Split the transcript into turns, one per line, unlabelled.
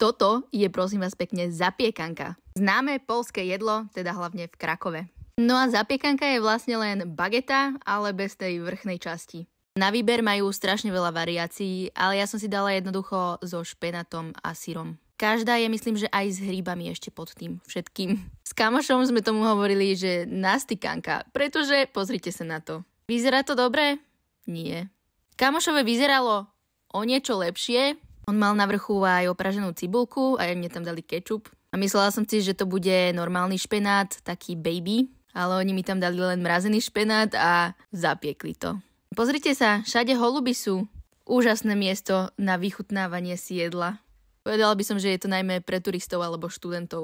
Toto je prosím vás pekne zapiekanka. Známe polské jedlo, teda hlavne v Krakove. No a zapiekanka je vlastne len bageta, ale bez tej vrchnej časti. Na výber majú strašne veľa variácií, ale ja som si dala jednoducho so špenatom a syrom. Každá je myslím, že aj s hríbami ešte pod tým všetkým. S kamošom sme tomu hovorili, že nastykanka, pretože pozrite sa na to. Vyzerá to dobre? Nie. Kamošové vyzeralo o niečo lepšie, on mal na vrchu aj opraženú cibulku a mne tam dali kečup. A myslela som si, že to bude normálny špenát, taký baby, ale oni mi tam dali len mrazený špenát a zapiekli to. Pozrite sa, všade holuby sú. Úžasné miesto na vychutnávanie si jedla. Povedala by som, že je to najmä pre turistov alebo študentov.